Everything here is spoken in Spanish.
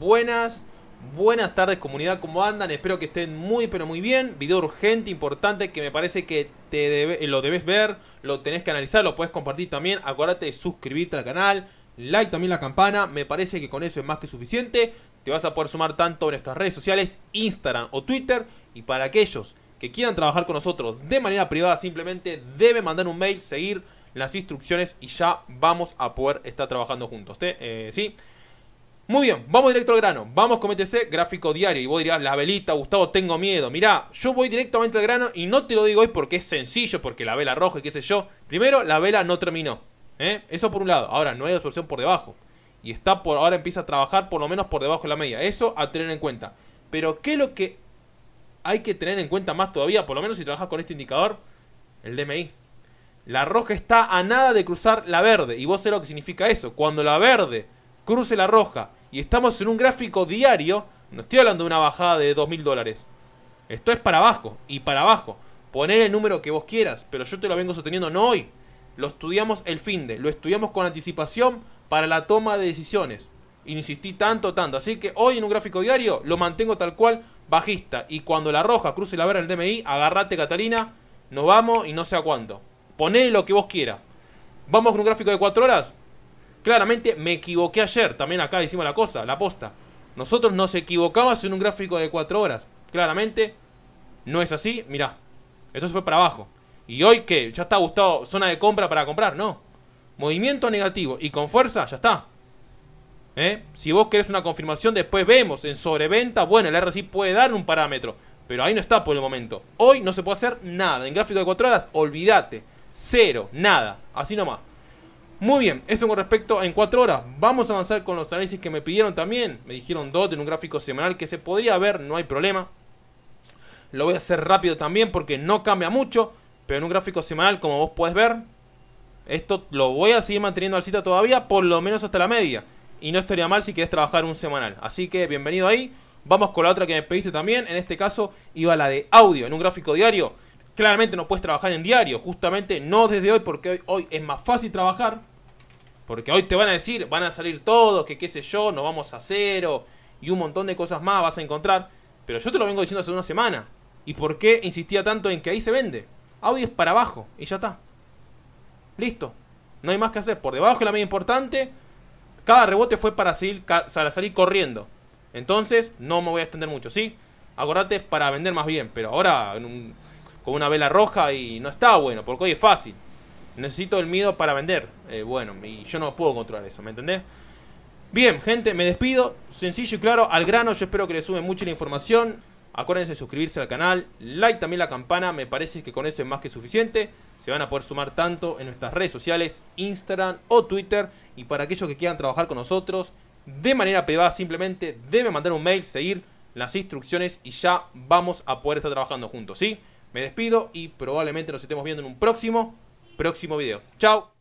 buenas, buenas tardes comunidad, ¿cómo andan? Espero que estén muy pero muy bien. Video urgente, importante, que me parece que te eh, lo debes ver, lo tenés que analizar, lo puedes compartir también. Acuérdate de suscribirte al canal, like también la campana, me parece que con eso es más que suficiente. Te vas a poder sumar tanto en nuestras redes sociales, Instagram o Twitter. Y para aquellos que quieran trabajar con nosotros de manera privada, simplemente debe mandar un mail, seguir las instrucciones y ya vamos a poder estar trabajando juntos. Eh, ¿sí? Muy bien, vamos directo al grano. Vamos con MTC, gráfico diario. Y vos dirás, la velita, Gustavo, tengo miedo. Mirá, yo voy directamente al grano y no te lo digo hoy porque es sencillo, porque la vela roja y qué sé yo. Primero, la vela no terminó. ¿eh? Eso por un lado. Ahora, no hay absorción por debajo. Y está por ahora empieza a trabajar por lo menos por debajo de la media. Eso a tener en cuenta. Pero, ¿qué es lo que hay que tener en cuenta más todavía? Por lo menos si trabajas con este indicador, el DMI. La roja está a nada de cruzar la verde. Y vos sé lo que significa eso. Cuando la verde cruce la roja y estamos en un gráfico diario, no estoy hablando de una bajada de 2.000 dólares. Esto es para abajo y para abajo. Poner el número que vos quieras, pero yo te lo vengo sosteniendo no hoy. Lo estudiamos el fin de, lo estudiamos con anticipación para la toma de decisiones. Insistí tanto, tanto. Así que hoy en un gráfico diario lo mantengo tal cual, bajista. Y cuando la roja cruce la vera el DMI, agarrate Catalina, nos vamos y no sé a cuándo. Poner lo que vos quieras. Vamos con un gráfico de 4 horas. Claramente me equivoqué ayer, también acá hicimos la cosa, la posta. Nosotros nos equivocamos en un gráfico de 4 horas. Claramente no es así, mirá. Esto se fue para abajo. Y hoy que ya está gustado zona de compra para comprar, no. Movimiento negativo y con fuerza, ya está. ¿Eh? Si vos querés una confirmación, después vemos. En sobreventa, bueno, el RSI puede dar un parámetro. Pero ahí no está por el momento. Hoy no se puede hacer nada. En gráfico de 4 horas, olvídate. Cero, nada. Así nomás. Muy bien, eso con respecto a en 4 horas. Vamos a avanzar con los análisis que me pidieron también. Me dijeron DOT en un gráfico semanal que se podría ver, no hay problema. Lo voy a hacer rápido también porque no cambia mucho. Pero en un gráfico semanal, como vos puedes ver, esto lo voy a seguir manteniendo al cita todavía, por lo menos hasta la media. Y no estaría mal si querés trabajar un semanal. Así que bienvenido ahí. Vamos con la otra que me pediste también. En este caso iba la de audio, en un gráfico diario. Claramente no puedes trabajar en diario, justamente no desde hoy porque hoy es más fácil trabajar porque hoy te van a decir, van a salir todos, que qué sé yo, nos vamos a cero y un montón de cosas más vas a encontrar. Pero yo te lo vengo diciendo hace una semana. ¿Y por qué insistía tanto en que ahí se vende? Audi es para abajo y ya está. Listo. No hay más que hacer. Por debajo es la media importante. Cada rebote fue para salir, para salir corriendo. Entonces, no me voy a extender mucho, ¿sí? Acordate para vender más bien. Pero ahora, con una vela roja y no está bueno, porque hoy es fácil necesito el miedo para vender. Eh, bueno, y yo no puedo controlar eso, ¿me entendés? Bien, gente, me despido. Sencillo y claro, al grano. Yo espero que les sume mucho la información. Acuérdense de suscribirse al canal, like también la campana, me parece que con eso es más que suficiente. Se van a poder sumar tanto en nuestras redes sociales, Instagram o Twitter. Y para aquellos que quieran trabajar con nosotros, de manera privada simplemente deben mandar un mail, seguir las instrucciones y ya vamos a poder estar trabajando juntos, ¿sí? Me despido y probablemente nos estemos viendo en un próximo próximo video. Chao.